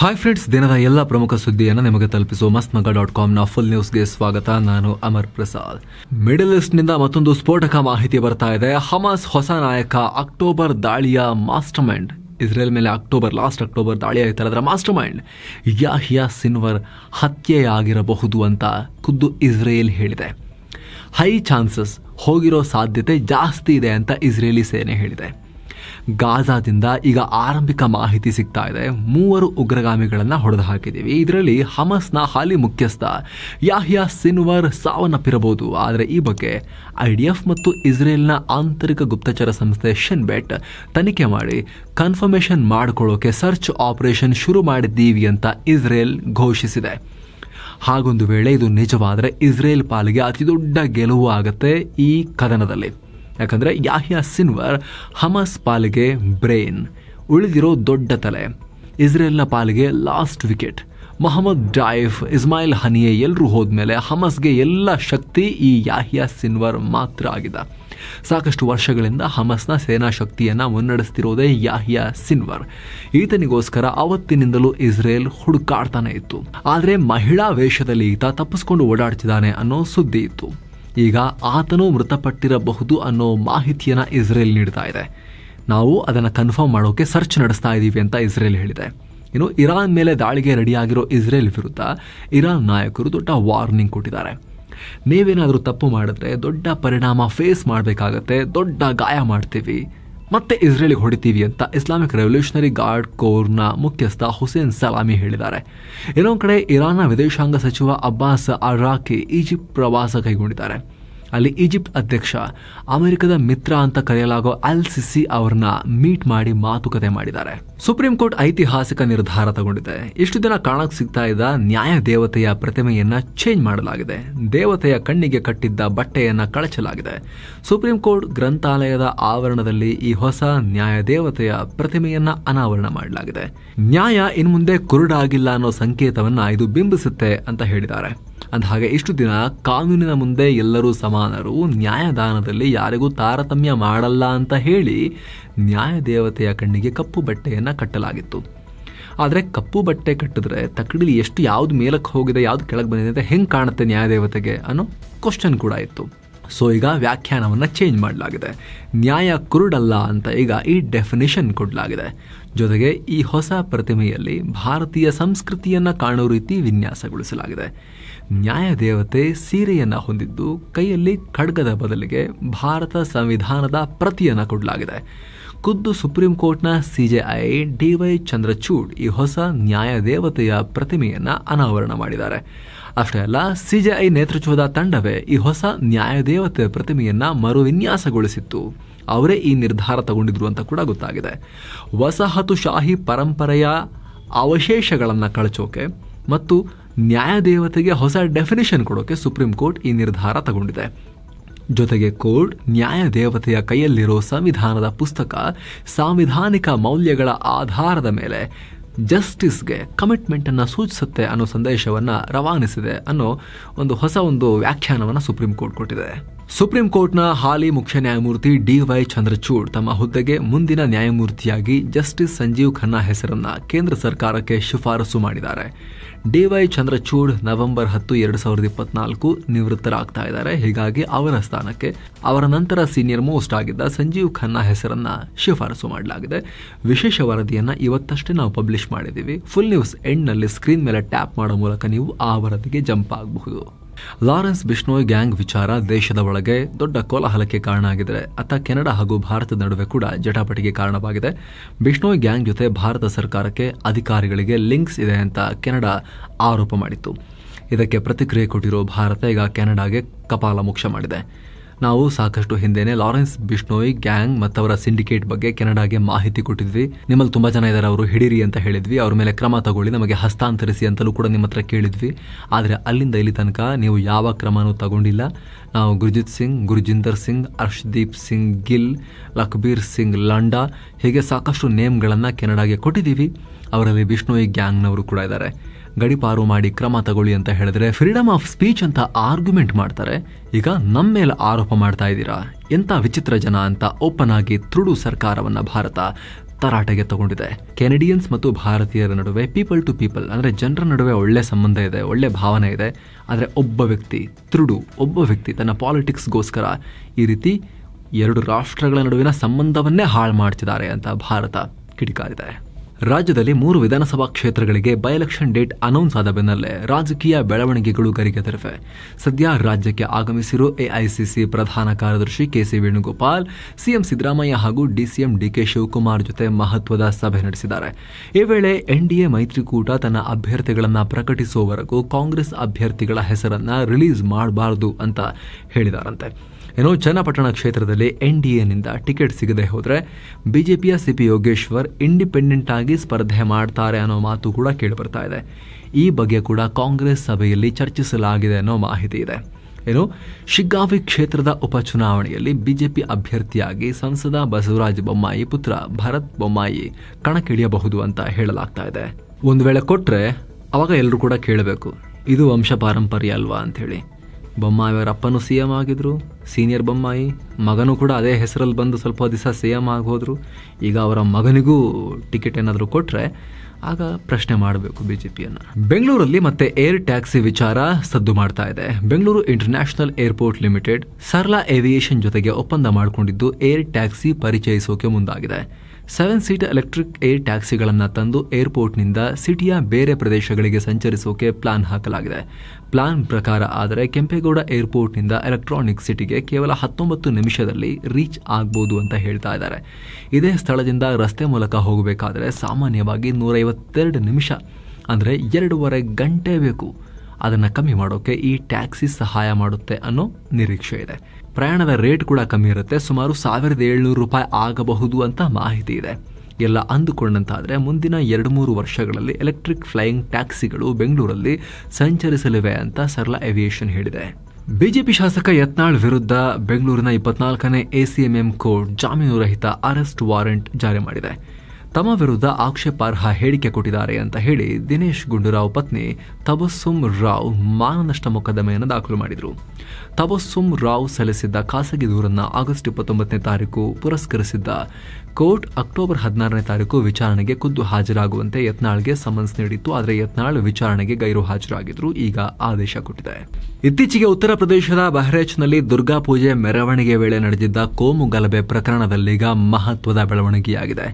hi friends ದಿನದ ಎಲ್ಲ ಪ್ರಮುಖ ಸುದ್ದಿಯನ್ನು ನಿಮಗೆ ತಲುಪಿಸುವ ಮಸ್ತ್ ಮಗ ಡಾಟ್ ಕಾಮ್ನ ಫುಲ್ ನ್ಯೂಸ್ಗೆ ಸ್ವಾಗತ ನಾನು ಅಮರ್ ಪ್ರಸಾದ್ ಮಿಡಲ್ ನಿಂದ ಮತ್ತೊಂದು ಸ್ಫೋಟಕ ಮಾಹಿತಿ ಬರ್ತಾ ಇದೆ ಹಮಾಸ್ ಹೊಸ ನಾಯಕ ಅಕ್ಟೋಬರ್ ದಾಳಿಯ ಮಾಸ್ಟರ್ ಮೈಂಡ್ ಇಸ್ರೇಲ್ ಮೇಲೆ ಅಕ್ಟೋಬರ್ ಲಾಸ್ಟ್ ಅಕ್ಟೋಬರ್ ದಾಳಿ ಆಯ್ತಲ್ಲ ಅದರ ಮಾಸ್ಟರ್ ಮೈಂಡ್ ಯಾಹಿಯಾ ಸಿನ್ವರ್ ಹತ್ಯೆಯಾಗಿರಬಹುದು ಅಂತ ಖುದ್ದು ಇಸ್ರೇಲ್ ಹೇಳಿದೆ ಹೈ ಚಾನ್ಸಸ್ ಹೋಗಿರೋ ಸಾಧ್ಯತೆ ಜಾಸ್ತಿ ಇದೆ ಅಂತ ಇಸ್ರೇಲಿ ಸೇನೆ ಹೇಳಿದೆ ಗಾಜಾದಿಂದ ಈಗ ಆರಂಭಿಕ ಮಾಹಿತಿ ಸಿಗ್ತಾ ಇದೆ ಮೂವರು ಉಗ್ರಗಾಮಿಗಳನ್ನು ಹೊಡೆದು ಹಾಕಿದ್ದೀವಿ ಇದರಲ್ಲಿ ಹಮಸ್ನ ಹಾಲಿ ಮುಖ್ಯಸ್ಥ ಯಾಹ್ಯಾ ಸಿನ್ವರ್ ಸಾವನ್ನಪ್ಪಿರಬಹುದು ಆದರೆ ಈ ಬಗ್ಗೆ ಐ ಡಿ ಎಫ್ ಮತ್ತು ಇಸ್ರೇಲ್ನ ಆಂತರಿಕ ಗುಪ್ತಚರ ಸಂಸ್ಥೆ ಶೆನ್ಬೆಟ್ ತನಿಖೆ ಮಾಡಿ ಕನ್ಫರ್ಮೇಷನ್ ಮಾಡಿಕೊಳ್ಳೋಕೆ ಸರ್ಚ್ ಆಪರೇಷನ್ ಶುರು ಮಾಡಿದ್ದೀವಿ ಅಂತ ಇಸ್ರೇಲ್ ಘೋಷಿಸಿದೆ ಹಾಗೊಂದು ವೇಳೆ ಇದು ನಿಜವಾದರೆ ಇಸ್ರೇಲ್ ಪಾಲಿಗೆ ಅತಿದೊಡ್ಡ ಗೆಲುವು ಆಗುತ್ತೆ ಈ ಕದನದಲ್ಲಿ ಯಾಕಂದರೆ ಯಾಹಿಯಾ ಸಿನ್ವರ್ ಹಮಸ್ ಪಾಲಿಗೆ ಬ್ರೈನ್ ಉಳಿದಿರೋ ದೊಡ್ಡ ತಲೆ ಇಸ್ರೇಲ್ನ ಪಾಲಿಗೆ last wicket Mohammed Deif Ismail Haniyeh ಎಲ್ಲರೂ ಹೋದ್ಮೇಲೆ ಹಮಸ್ಗೆ ಎಲ್ಲ ಶಕ್ತಿ ಈ ಯಾಹಿಯಾ ಸಿನ್ವರ್ ಮಾತ್ರ ಆಗಿದೆ ಸಾಕಷ್ಟು ವರ್ಷಗಳಿಂದ ಹಮಸ್ನ ಸೇನಾ ಶಕ್ತಿಯನ್ನು ಮುನ್ನಡೆಸ್ತಿರೋದೇ ಯಾಹಿಯಾ ಸಿನ್ವರ್ ಈತನಿಗೋಸ್ಕರ ಅವತ್ತಿನಿಂದಲೂ ಇಸ್ರೇಲ್ ಹುಡುಕಾಡ್ತಾನೆ ಇತ್ತು ಆದರೆ ಮಹಿಳಾ ವೇಷದಲ್ಲಿ ಈತ ತಪ್ಪಿಸ್ಕೊಂಡು ಓಡಾಡ್ತಿದ್ದಾನೆ ಅನ್ನೋ ಸುದ್ದಿ ಇತ್ತು ಈಗ ಆತನು ಮೃತಪಟ್ಟಿರಬಹುದು ಅನ್ನೋ ಮಾಹಿತಿಯನ್ನು ಇಸ್ರೇಲ್ ನೀಡ್ತಾ ಇದೆ ನಾವು ಅದನ್ನು ಕನ್ಫರ್ಮ್ ಮಾಡೋಕೆ ಸರ್ಚ್ ನಡೆಸ್ತಾ ಇದ್ದೀವಿ ಅಂತ ಇಸ್ರೇಲ್ ಹೇಳಿದೆ ಇನ್ನು ಇರಾನ್ ಮೇಲೆ ದಾಳಿಗೆ ರೆಡಿಯಾಗಿರೋ ಇಸ್ರೇಲ್ ವಿರುದ್ಧ ಇರಾನ್ ನಾಯಕರು ದೊಡ್ಡ ವಾರ್ನಿಂಗ್ ಕೊಟ್ಟಿದ್ದಾರೆ ನೀವೇನಾದರೂ ತಪ್ಪು ಮಾಡಿದ್ರೆ ದೊಡ್ಡ ಪರಿಣಾಮ ಫೇಸ್ ಮಾಡಬೇಕಾಗತ್ತೆ ದೊಡ್ಡ ಗಾಯ ಮಾಡ್ತೀವಿ ಮತ್ತೆ ಇಸ್ರೇಲ್ಗೆ ಹೊಡಿತೀವಿ ಅಂತ ಇಸ್ಲಾಮಿಕ್ ರೆವಲ್ಯೂಷನರಿ ಗಾರ್ಡ್ ಕೋರ್ನ ಮುಖ್ಯಸ್ಥ ಹುಸೇನ್ ಸಲಾಮಿ ಹೇಳಿದ್ದಾರೆ ಇನ್ನೊಂದು ಕಡೆ ಇರಾನ್ನ ವಿದೇಶಾಂಗ ಸಚಿವ ಅಬ್ಬಾಸ್ ಅರಾಕಿ ಈಜಿಪ್ಟ್ ಪ್ರವಾಸ ಕೈಗೊಂಡಿದ್ದಾರೆ ಅಲ್ಲಿ ಈಜಿಪ್ಟ್ ಅಧ್ಯಕ್ಷ ಅಮೆರಿಕದ ಮಿತ್ರ ಅಂತ ಕರೆಯಲಾಗೋ ಅಲ್ ಸಿಸಿ ಅವ್ರನ್ನ ಮೀಟ್ ಮಾಡಿ ಮಾತುಕತೆ ಮಾಡಿದ್ದಾರೆ ಸುಪ್ರೀಂ ಕೋರ್ಟ್ ಐತಿಹಾಸಿಕ ನಿರ್ಧಾರ ತಗೊಂಡಿದೆ ಇಷ್ಟು ದಿನ ಕಾಣಕ್ ಸಿಗ್ತಾ ಇದ್ದ ನ್ಯಾಯ ದೇವತೆಯ ಪ್ರತಿಮೆಯನ್ನ ಚೇಂಜ್ ಮಾಡಲಾಗಿದೆ ದೇವತೆಯ ಕಣ್ಣಿಗೆ ಕಟ್ಟಿದ್ದ ಬಟ್ಟೆಯನ್ನ ಕಳಚಲಾಗಿದೆ ಸುಪ್ರೀಂ ಕೋರ್ಟ್ ಗ್ರಂಥಾಲಯದ ಆವರಣದಲ್ಲಿ ಈ ಹೊಸ ನ್ಯಾಯ ದೇವತೆಯ ಪ್ರತಿಮೆಯನ್ನ ಅನಾವರಣ ಮಾಡಲಾಗಿದೆ ನ್ಯಾಯ ಇನ್ಮುಂದೆ ಕುರುಡಾಗಿಲ್ಲ ಅನ್ನೋ ಸಂಕೇತವನ್ನ ಇದು ಬಿಂಬಿಸುತ್ತೆ ಅಂತ ಹೇಳಿದ್ದಾರೆ ಅಂದ ಹಾಗೆ ಇಷ್ಟು ದಿನ ಕಾನೂನಿನ ಮುಂದೆ ಎಲ್ಲರೂ ಸಮಾನರು ನ್ಯಾಯದಾನದಲ್ಲಿ ಯಾರಿಗೂ ತಾರತಮ್ಯ ಮಾಡಲ್ಲ ಅಂತ ಹೇಳಿ ನ್ಯಾಯದೇವತೆಯ ಕಣ್ಣಿಗೆ ಕಪ್ಪು ಬಟ್ಟೆಯನ್ನು ಕಟ್ಟಲಾಗಿತ್ತು ಆದರೆ ಕಪ್ಪು ಬಟ್ಟೆ ಕಟ್ಟಿದ್ರೆ ತಕ್ಕಡಿಲಿ ಎಷ್ಟು ಯಾವ್ದು ಮೇಲಕ್ಕೆ ಹೋಗಿದೆ ಯಾವ್ದು ಕೆಳಗೆ ಬಂದಿದೆ ಅಂತ ಹೆಂಗೆ ಕಾಣುತ್ತೆ ನ್ಯಾಯದೇವತೆಗೆ ಅನ್ನೋ ಕ್ವಶನ್ ಕೂಡ ಇತ್ತು ಸೊ ಈಗ ವ್ಯಾಖ್ಯಾನವನ್ನು ಚೇಂಜ್ ಮಾಡಲಾಗಿದೆ ನ್ಯಾಯ ಕುರುಡಲ್ಲ ಅಂತ ಈಗ ಈ ಡೆಫಿನಿಷನ್ ಕೊಡಲಾಗಿದೆ ಜೊತೆಗೆ ಈ ಹೊಸ ಪ್ರತಿಮೆಯಲ್ಲಿ ಭಾರತೀಯ ಸಂಸ್ಕೃತಿಯನ್ನು ಕಾಣೋ ರೀತಿ ವಿನ್ಯಾಸಗೊಳಿಸಲಾಗಿದೆ ನ್ಯಾಯದೇವತೆ ಸೀರೆಯನ್ನ ಹೊಂದಿದ್ದು ಕೈಯಲ್ಲಿ ಖಡ್ಗದ ಬದಲಿಗೆ ಭಾರತ ಸಂವಿಧಾನದ ಪ್ರತಿಯನ್ನು ಕೊಡಲಾಗಿದೆ ಖುದ್ದು ಸುಪ್ರೀಂ ಕೋರ್ಟ್ನ ಸಿಜೆಐ ಡಿವೈ ಚಂದ್ರಚೂಡ್ ಈ ಹೊಸ ನ್ಯಾಯದೇವತೆಯ ಪ್ರತಿಮೆಯನ್ನು ಅನಾವರಣ ಮಾಡಿದ್ದಾರೆ ಅಷ್ಟೇ ಅಲ್ಲ ಸಿಜೆಐ ನೇತೃತ್ವದ ತಂಡವೇ ಈ ಹೊಸ ನ್ಯಾಯದೇವತೆಯ ಪ್ರತಿಮೆಯನ್ನು ಮರುವಿನ್ಯಾಸಗೊಳಿಸಿತ್ತು ಅವರೇ ಈ ನಿರ್ಧಾರ ತಗೊಂಡಿದ್ರು ಅಂತ ಕೂಡ ಗೊತ್ತಾಗಿದೆ ವಸಾಹತುಶಾಹಿ ಪರಂಪರೆಯ ಅವಶೇಷಗಳನ್ನು ಕಳಚೋಕೆ ಮತ್ತು ನ್ಯಾಯದೇವತೆಗೆ ಹೊಸ ಡೆಫಿನಿಷನ್ ಕೊಡೋಕೆ ಸುಪ್ರೀಂ ಕೋರ್ಟ್ ಈ ನಿರ್ಧಾರ ತಗೊಂಡಿದೆ ಜೊತೆಗೆ ಕೋರ್ಟ್ ನ್ಯಾಯದೇವತೆಯ ಕೈಯಲ್ಲಿರೋ ಸಂವಿಧಾನದ ಪುಸ್ತಕ ಸಾಂವಿಧಾನಿಕ ಮೌಲ್ಯಗಳ ಆಧಾರದ ಮೇಲೆ ಜಸ್ಟಿಸ್ಗೆ ಕಮಿಟ್ಮೆಂಟನ್ನು ಸೂಚಿಸುತ್ತೆ ಅನ್ನೋ ಸಂದೇಶವನ್ನು ರವಾನಿಸಿದೆ ಅನ್ನೋ ಒಂದು ಹೊಸ ಒಂದು ವ್ಯಾಖ್ಯಾನವನ್ನು ಸುಪ್ರೀಂ ಕೋರ್ಟ್ ಕೊಟ್ಟಿದೆ ಸುಪ್ರೀಂ ಕೋರ್ಟ್ನ ಹಾಲಿ ಮುಖ್ಯ ನ್ಯಾಯಮೂರ್ತಿ ಡಿವೈ ಚಂದ್ರಚೂಡ್ ತಮ್ಮ ಹುದ್ದೆಗೆ ಮುಂದಿನ ನ್ಯಾಯಮೂರ್ತಿಯಾಗಿ ಜಸ್ಟಿಸ್ ಸಂಜೀವ್ ಖನ್ನಾ ಹೆಸರನ್ನ ಕೇಂದ್ರ ಸರ್ಕಾರಕ್ಕೆ ಶಿಫಾರಸು ಮಾಡಿದ್ದಾರೆ ಡಿವೈ ಚಂದ್ರಚೂಡ್ ನವೆಂಬರ್ ಹತ್ತು ಎರಡು ಸಾವಿರದ ಇಪ್ಪತ್ನಾಲ್ಕು ನಿವೃತ್ತರಾಗ್ತಾ ಇದ್ದಾರೆ ಹೀಗಾಗಿ ಅವರ ಸ್ಥಾನಕ್ಕೆ ಅವರ ನಂತರ ಸೀನಿಯರ್ ಮೋಸ್ಟ್ ಆಗಿದ್ದ ಸಂಜೀವ್ ಖನ್ನಾ ಹೆಸರನ್ನ ಶಿಫಾರಸು ಮಾಡಲಾಗಿದೆ ವಿಶೇಷ ವರದಿಯನ್ನ ಇವತ್ತಷ್ಟೇ ನಾವು ಪಬ್ಲಿಷ್ ಮಾಡಿದ್ದೀವಿ ಫುಲ್ ನ್ಯೂಸ್ ಎಂಡ್ನಲ್ಲಿ ಸ್ಕ್ರೀನ್ ಮೇಲೆ ಟ್ಯಾಪ್ ಮಾಡೋ ಮೂಲಕ ನೀವು ಆ ವರದಿಗೆ ಜಂಪ್ ಆಗಬಹುದು ಲಾರೆನ್ಸ್ ಬಿಷ್ಣೋಯ್ ಗ್ಯಾಂಗ್ ವಿಚಾರ ದೇಶದ ಒಳಗೆ ದೊಡ್ಡ ಕೋಲಾಹಲಕ್ಕೆ ಕಾರಣ ಆಗಿದೆ ಅತ್ತ ಕೆನಡಾ ಹಾಗೂ ಭಾರತದ ನಡುವೆ ಕೂಡ ಜಟಾಪಟಿಗೆ ಕಾರಣವಾಗಿದೆ ಬಿಷ್ಣೋಯ್ ಗ್ಯಾಂಗ್ ಜೊತೆ ಭಾರತ ಸರ್ಕಾರಕ್ಕೆ ಅಧಿಕಾರಿಗಳಿಗೆ ಲಿಂಕ್ಸ್ ಇದೆ ಅಂತ ಕೆನಡಾ ಆರೋಪ ಮಾಡಿತ್ತು ಇದಕ್ಕೆ ಪ್ರತಿಕ್ರಿಯೆ ಕೊಟ್ಟಿರೋ ಭಾರತ ಈಗ ಕೆನಡಾಗೆ ಕಪಾಲ ಮೋಕ್ಷ ಮಾಡಿದೆ ನಾವು ಸಾಕಷ್ಟು ಹಿಂದೆನೆ ಲಾರೆನ್ಸ್ ಬಿಷ್ಣೋಯಿ ಗ್ಯಾಂಗ್ ಮತ್ತವರ ಸಿಂಡಿಕೇಟ್ ಬಗ್ಗೆ ಕೆನಡಾಗೆ ಮಾಹಿತಿ ಕೊಟ್ಟಿದ್ವಿ ನಿಮ್ಮಲ್ಲಿ ತುಂಬಾ ಜನ ಇದ್ದಾರೆ ಅವರು ಹಿಡಿರಿ ಅಂತ ಹೇಳಿದ್ವಿ ಅವ್ರ ಮೇಲೆ ಕ್ರಮ ತಗೊಳ್ಳಿ ನಮಗೆ ಹಸ್ತಾಂತರಿಸಿ ಅಂತಲೂ ಕೂಡ ನಿಮ್ಮ ಹತ್ರ ಕೇಳಿದ್ವಿ ಆದರೆ ಅಲ್ಲಿಂದ ಇಲ್ಲಿ ತನಕ ನೀವು ಯಾವ ಕ್ರಮನೂ ತಗೊಂಡಿಲ್ಲ ನಾವು ಗುರ್ಜಿತ್ ಸಿಂಗ್ ಗುರ್ಜಿಂದರ್ ಸಿಂಗ್ ಅರ್ಷದೀಪ್ ಸಿಂಗ್ ಗಿಲ್ ಲಕ್ಬೀರ್ ಸಿಂಗ್ ಲಂಡಾ ಹೀಗೆ ಸಾಕಷ್ಟು ನೇಮ್ಗಳನ್ನು ಕೆನಡಾಗೆ ಕೊಟ್ಟಿದ್ದೀವಿ ಅವರಲ್ಲಿ ವಿಷ್ಣುಯಿ ಗ್ಯಾಂಗ್ನವರು ಕೂಡ ಇದ್ದಾರೆ ಗಡಿಪಾರು ಮಾಡಿ ಕ್ರಮ ತಗೊಳ್ಳಿ ಅಂತ ಹೇಳಿದ್ರೆ ಫ್ರೀಡಮ್ ಆಫ್ ಸ್ಪೀಚ್ ಅಂತ ಆರ್ಗ್ಯುಮೆಂಟ್ ಮಾಡ್ತಾರೆ ಈಗ ನಮ್ಮ ಮೇಲೆ ಆರೋಪ ಮಾಡ್ತಾ ಇದ್ದೀರಾ ಎಂಥ ವಿಚಿತ್ರ ಜನ ಅಂತ ಓಪನ್ ಆಗಿ ತುಳು ಸರ್ಕಾರವನ್ನ ಭಾರತ ತರಾಟೆಗೆ ತಗೊಂಡಿದೆ ಕೆನಡಿಯನ್ಸ್ ಮತ್ತು ಭಾರತೀಯರ ನಡುವೆ ಪೀಪಲ್ ಟು ಪೀಪಲ್ ಅಂದರೆ ಜನರ ನಡುವೆ ಒಳ್ಳೆ ಸಂಬಂಧ ಇದೆ ಒಳ್ಳೆ ಭಾವನೆ ಇದೆ ಆದರೆ ಒಬ್ಬ ವ್ಯಕ್ತಿ ತೃಡು ಒಬ್ಬ ವ್ಯಕ್ತಿ ತನ್ನ ಪಾಲಿಟಿಕ್ಸ್ಗೋಸ್ಕರ ಈ ರೀತಿ ಎರಡು ರಾಷ್ಟ್ರಗಳ ನಡುವಿನ ಸಂಬಂಧವನ್ನೇ ಹಾಳು ಮಾಡ್ತಿದ್ದಾರೆ ಅಂತ ಭಾರತ ಕಿಡಿಕಾರಿದೆ ರಾಜ್ಯದಲ್ಲಿ ಮೂರು ವಿಧಾನಸಭಾ ಕ್ಷೇತ್ರಗಳಿಗೆ ಬೈ ಎಲೆಕ್ಷನ್ ಡೇಟ್ ಅನೌನ್ಸ್ ಆದ ಬೆನ್ನಲ್ಲೇ ರಾಜಕೀಯ ಬೆಳವಣಿಗೆಗಳು ಗರಿಗೆ ತರಿವೆ ಸದ್ಯ ರಾಜ್ಯಕ್ಕೆ ಆಗಮಿಸಿರುವ ಎಐಸಿಸಿ ಪ್ರಧಾನ ಕಾರ್ಯದರ್ಶಿ ಕೆಸಿ ವೇಣುಗೋಪಾಲ್ ಸಿಎಂ ಸಿದ್ದರಾಮಯ್ಯ ಹಾಗೂ ಡಿಸಿಎಂ ಡಿಕೆ ಶಿವಕುಮಾರ್ ಜೊತೆ ಮಹತ್ವದ ಸಭೆ ನಡೆಸಿದ್ದಾರೆ ಈ ವೇಳೆ ಎನ್ಡಿಎ ಮೈತ್ರಿಕೂಟ ತನ್ನ ಅಭ್ಯರ್ಥಿಗಳನ್ನು ಪ್ರಕಟಿಸುವವರೆಗೂ ಕಾಂಗ್ರೆಸ್ ಅಭ್ಯರ್ಥಿಗಳ ಹೆಸರನ್ನು ರಿಲೀಸ್ ಮಾಡಬಾರದು ಅಂತ ಹೇಳಿದಾರಂತೆ ಏನು ಚನ್ನಪಟ್ಟಣ ಕ್ಷೇತ್ರದಲ್ಲಿ ಎನ್ ಡಿ ಎನಿಂದ ಟಿಕೆಟ್ ಸಿಗದೆ ಹೋದರೆ ಬಿಜೆಪಿಯ ಸಿಪಿ ಯೋಗೇಶ್ವರ್ ಇಂಡಿಪೆಂಡೆಂಟ್ ಆಗಿ ಸ್ಪರ್ಧೆ ಮಾಡ್ತಾರೆ ಅನ್ನೋ ಮಾತು ಕೂಡ ಕೇಳಿಬರ್ತಾ ಇದೆ ಈ ಬಗ್ಗೆ ಕೂಡ ಕಾಂಗ್ರೆಸ್ ಸಭೆಯಲ್ಲಿ ಚರ್ಚಿಸಲಾಗಿದೆ ಅನ್ನೋ ಮಾಹಿತಿ ಇದೆ ಏನು ಶಿಗ್ಗಾವಿ ಕ್ಷೇತ್ರದ ಉಪಚುನಾವಣೆಯಲ್ಲಿ ಬಿಜೆಪಿ ಅಭ್ಯರ್ಥಿಯಾಗಿ ಸಂಸದ ಬಸವರಾಜ ಬೊಮ್ಮಾಯಿ ಪುತ್ರ ಭರತ್ ಬೊಮ್ಮಾಯಿ ಕಣಕ್ಕಿಳಿಯಬಹುದು ಅಂತ ಹೇಳಲಾಗ್ತಾ ಇದೆ ಒಂದು ವೇಳೆ ಕೊಟ್ಟರೆ ಅವಾಗ ಎಲ್ಲರೂ ಕೂಡ ಕೇಳಬೇಕು ಇದು ವಂಶ ಪಾರಂಪರ್ಯ ಅಲ್ವಾ ಅಂಥೇಳಿ ಬೊಮ್ಮಾಯಿ ಅವರ ಅಪ್ಪನೂ ಸಿ ಎಮ್ ಆಗಿದ್ದರು ಸೀನಿಯರ್ ಬೊಮ್ಮಾಯಿ ಮಗನೂ ಕೂಡ ಅದೇ ಹೆಸರಲ್ಲಿ ಬಂದು ಸ್ವಲ್ಪ ದಿವಸ ಸಿ ಎಮ್ ಆಗೋದ್ರು ಈಗ ಅವರ ಮಗನಿಗೂ ಟಿಕೆಟ್ ಏನಾದರೂ ಕೊಟ್ಟರೆ ಆಗ ಪ್ರಶ್ನೆ ಮಾಡಬೇಕು ಬಿ ಜೆ ಪಿಯನ್ನು ಬೆಂಗಳೂರಲ್ಲಿ ಮತ್ತೆ ಏರ್ ಟ್ಯಾಕ್ಸಿ ವಿಚಾರ ಸದ್ದು ಮಾಡ್ತಾ ಇದೆ Bengaluru international airport limited Sarla aviation ಜೊತೆಗೆ ಒಪ್ಪಂದ ಮಾಡಿಕೊಂಡಿದ್ದು ಏರ್ ಟ್ಯಾಕ್ಸಿ ಪರಿಚಯಿಸೋಕೆ ಮುಂದಾಗಿದೆ ಸೆವೆನ್ ಸೀಟ್ ಎಲೆಕ್ಟ್ರಿಕ್ ಏರ್ ಟ್ಯಾಕ್ಸಿಗಳನ್ನು ತಂದು ಏರ್ಪೋರ್ಟ್ನಿಂದ ಸಿಟಿಯ ಬೇರೆ ಪ್ರದೇಶಗಳಿಗೆ ಸಂಚರಿಸೋಕೆ ಪ್ಲಾನ್ ಹಾಕಲಾಗಿದೆ ಪ್ಲಾನ್ ಪ್ರಕಾರ ಆದರೆ ಕೆಂಪೇಗೌಡ ಏರ್ಪೋರ್ಟ್ನಿಂದ ಎಲೆಕ್ಟ್ರಾನಿಕ್ ಸಿಟಿಗೆ ಕೇವಲ ಹತ್ತೊಂಬತ್ತು ನಿಮಿಷದಲ್ಲಿ ರೀಚ್ ಆಗ್ಬೋದು ಅಂತ ಹೇಳ್ತಾ ಇದ್ದಾರೆ ಇದೇ ಸ್ಥಳದಿಂದ ರಸ್ತೆ ಮೂಲಕ ಹೋಗಬೇಕಾದ್ರೆ ಸಾಮಾನ್ಯವಾಗಿ ನೂರೈವತ್ತೆರಡು ನಿಮಿಷ ಅಂದರೆ ಎರಡೂವರೆ ಗಂಟೆ ಬೇಕು ಅದನ್ನು ಕಮ್ಮಿ ಮಾಡೋಕ್ಕೆ ಈ ಟ್ಯಾಕ್ಸಿ ಸಹಾಯ ಮಾಡುತ್ತೆ ಅನ್ನೋ ನಿರೀಕ್ಷೆ ಇದೆ ಪ್ರಯಾಣದ ರೇಟ್ ಕೂಡ ಕಮ್ಮಿ ಇರುತ್ತೆ ಸುಮಾರು ಸಾವಿರದ ಏಳ್ನೂರು ರೂಪಾಯಿ ಆಗಬಹುದು ಅಂತ ಮಾಹಿತಿ ಇದೆ ಎಲ್ಲ ಅಂದುಕೊಂಡಂತಾದರೆ ಮುಂದಿನ ಎರಡು ಮೂರು ವರ್ಷಗಳಲ್ಲಿ ಎಲೆಕ್ಟ್ರಿಕ್ ಫ್ಲೈಯಿಂಗ್ ಟ್ಯಾಕ್ಸಿಗಳು ಬೆಂಗಳೂರಲ್ಲಿ ಸಂಚರಿಸಲಿವೆ ಅಂತ ಸರಳ ಏವಿಯೇಷನ್ ಹೇಳಿದೆ ಬಿಜೆಪಿ ಶಾಸಕ ಯತ್ನಾಳ್ ವಿರುದ್ಧ ಬೆಂಗಳೂರಿನ ಇಪ್ಪತ್ನಾಲ್ಕನೇ ಎಸಿಎಂಎಂ ಕೋರ್ಟ್ ಜಾಮೀನು ರಹಿತ ಅರೆಸ್ಟ್ ವಾರೆಂಟ್ ಜಾರಿ ಮಾಡಿದೆ ತಮ್ಮ ವಿರುದ್ಧ ಆಕ್ಷೇಪಾರ್ಹ ಹೇಳಿಕೆ ಕೊಟ್ಟಿದ್ದಾರೆ ಅಂತ ಹೇಳಿ ದಿನೇಶ್ ಗುಂಡೂರಾವ್ ಪತ್ನಿ ತಬಸ್ಸುಮ್ ರಾವ್ ಮಾನನಷ್ಟ ಮೊಕದ್ದಮೆಯನ್ನು ದಾಖಲು ಮಾಡಿದರು ತಬಸ್ಸುಮ್ ರಾವ್ ಸಲ್ಲಿಸಿದ್ದ ಖಾಸಗಿ ದೂರನ್ನು ಆಗಸ್ಟ್ ಇಪ್ಪತ್ತೊಂಬತ್ತನೇ ತಾರೀಕು ಪುರಸ್ಕರಿಸಿದ್ದ ಕೋರ್ಟ್ ಅಕ್ಟೋಬರ್ ಹದಿನಾರನೇ ತಾರೀಕು ವಿಚಾರಣೆಗೆ ಖುದ್ದು ಹಾಜರಾಗುವಂತೆ ಯತ್ನಾಳ್ಗೆ ಸಮನ್ಸ್ ನೀಡಿತ್ತು ಆದರೆ ಯತ್ನಾಳ್ ವಿಚಾರಣೆಗೆ ಗೈರು ಹಾಜರಾಗಿದ್ರು ಈಗ ಆದೇಶ ಕೊಟ್ಟಿದೆ ಇತ್ತೀಚೆಗೆ ಉತ್ತರ ಪ್ರದೇಶದ ಬಹ್ರೇಚ್ನಲ್ಲಿ ದುರ್ಗಾ ಪೂಜೆ ಮೆರವಣಿಗೆ ವೇಳೆ ನಡೆದಿದ್ದ ಕೋಮು ಗಲಭೆ ಪ್ರಕರಣದಲ್ಲೀಗ ಮಹತ್ವದ ಬೆಳವಣಿಗೆಯಾಗಿದೆ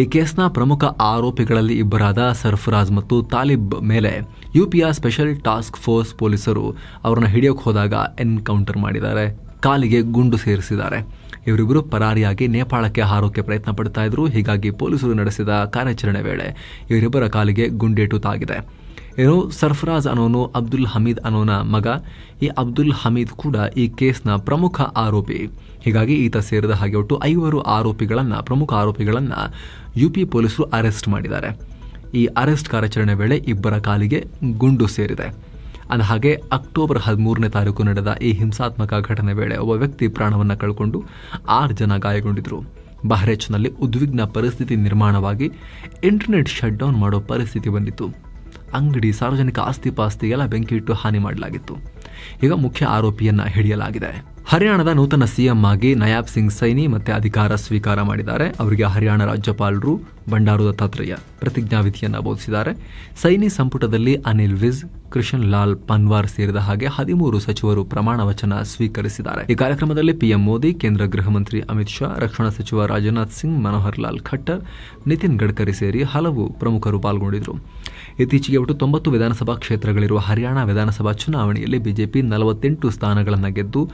ಈ ಕೇಸ್ನ ಪ್ರಮುಖ ಆರೋಪಿಗಳಲ್ಲಿ ಇಬ್ಬರಾದ ಸರ್ಫರಾಜ್ ಮತ್ತು ತಾಲಿಬ್ ಮೇಲೆ ಯುಪಿಯ ಸ್ಪೆಷಲ್ ಟಾಸ್ಕ್ ಫೋರ್ಸ್ ಪೊಲೀಸರು ಅವರನ್ನು ಹಿಡಿಯೋಕೆ ಹೋದಾಗ ಎನ್ಕೌಂಟರ್ ಮಾಡಿದ್ದಾರೆ ಕಾಲಿಗೆ ಗುಂಡು ಸೇರಿಸಿದ್ದಾರೆ ಇವರಿಬ್ಬರು ಪರಾರಿಯಾಗಿ ನೇಪಾಳಕ್ಕೆ ಹಾರೋಕೆ ಪ್ರಯತ್ನ ಪಡ್ತಾ ಇದ್ರು ಹೀಗಾಗಿ ಪೊಲೀಸರು ನಡೆಸಿದ ಕಾರ್ಯಾಚರಣೆ ವೇಳೆ ಇವರಿಬ್ಬರ ಕಾಲಿಗೆ ಗುಂಡೇಟು ತಾಗಿದೆ ಏನು ಸರ್ಫರಾಜ್ ಅನ್ನೋನು ಅಬ್ದುಲ್ ಹಮೀದ್ ಅನೋನ ಮಗ ಈ ಅಬ್ದುಲ್ ಹಮೀದ್ ಕೂಡ ಈ ಕೇಸ್ನ ಪ್ರಮುಖ ಆರೋಪಿ ಹೀಗಾಗಿ ಈತ ಸೇರಿದ ಹಾಗೆ ಒಟ್ಟು ಐವರು ಆರೋಪಿಗಳನ್ನು ಪ್ರಮುಖ ಆರೋಪಿಗಳನ್ನು ಯು ಪಿ ಪೊಲೀಸರು ಅರೆಸ್ಟ್ ಮಾಡಿದ್ದಾರೆ ಈ ಅರೆಸ್ಟ್ ಕಾರ್ಯಾಚರಣೆ ವೇಳೆ ಇಬ್ಬರ ಕಾಲಿಗೆ ಗುಂಡು ಸೇರಿದೆ ಅಂದ ಹಾಗೆ ಅಕ್ಟೋಬರ್ ಹದಿಮೂರನೇ ತಾರೀಕು ನಡೆದ ಈ ಹಿಂಸಾತ್ಮಕ ಘಟನೆ ವೇಳೆ ಒಬ್ಬ ವ್ಯಕ್ತಿ ಪ್ರಾಣವನ್ನು ಕಳ್ಕೊಂಡು ಆರು ಜನ ಗಾಯಗೊಂಡಿದ್ದರು ಬಹರೇಚ್ನಲ್ಲಿ ಉದ್ವಿಗ್ನ ಪರಿಸ್ಥಿತಿ ನಿರ್ಮಾಣವಾಗಿ ಇಂಟರ್ನೆಟ್ ಶಟ್ ಡೌನ್ ಮಾಡೋ ಪರಿಸ್ಥಿತಿ ಬಂದಿತ್ತು ಅಂಗಡಿ ಸಾರ್ವಜನಿಕ ಆಸ್ತಿ ಬೆಂಕಿ ಇಟ್ಟು ಹಾನಿ ಮಾಡಲಾಗಿತ್ತು ಈಗ ಮುಖ್ಯ ಆರೋಪಿಯನ್ನ ಹಿಡಿಯಲಾಗಿದೆ ಹರಿಯಾಣದ ನೂತನ ಸಿಎಂ ಆಗಿ ನಯಾಬ್ ಸಿಂಗ್ ಸೈನಿ ಮತ್ತೆ ಅಧಿಕಾರ ಸ್ವೀಕಾರ ಮಾಡಿದ್ದಾರೆ ಅವರಿಗೆ ಹರಿಯಾಣ ರಾಜ್ಯಪಾಲರು ಬಂಡಾರು ದತ್ತಾತ್ರೇಯ ಪ್ರತಿಜ್ಞಾವಿಧಿಯನ್ನು ಬೋಧಿಸಿದ್ದಾರೆ ಸೈನಿ ಸಂಪುಟದಲ್ಲಿ ಅನಿಲ್ ವಿಜ್ ಕೃಷನ್ ಲಾಲ್ ಪನ್ವಾರ್ ಸೇರಿದ ಹಾಗೆ ಹದಿಮೂರು ಸಚಿವರು ಪ್ರಮಾಣ ವಚನ ಸ್ವೀಕರಿಸಿದ್ದಾರೆ ಈ ಕಾರ್ಯಕ್ರಮದಲ್ಲಿ ಪಿಎಂ ಮೋದಿ ಕೇಂದ್ರ ಗೃಹ ಮಂತ್ರಿ ಅಮಿತ್ ಶಾ ರಕ್ಷಣಾ ಸಚಿವ ರಾಜನಾಥ್ ಸಿಂಗ್ ಮನೋಹರ್ ಲಾಲ್ ಖಟ್ಟರ್ ನಿತಿನ್ ಗಡ್ಕರಿ ಸೇರಿ ಹಲವು ಪ್ರಮುಖರು ಪಾಲ್ಗೊಂಡಿದ್ದರು ಇತ್ತೀಚೆಗೆ ಒಟ್ಟು ತೊಂಬತ್ತು ವಿಧಾನಸಭಾ ಕ್ಷೇತ್ರಗಳಿರುವ ಹರಿಯಾಣ ವಿಧಾನಸಭಾ ಚುನಾವಣೆಯಲ್ಲಿ ಬಿಜೆಪಿ ನಲವತ್ತೆಂಟು ಸ್ಥಾನಗಳನ್ನು ಗೆದ್ದು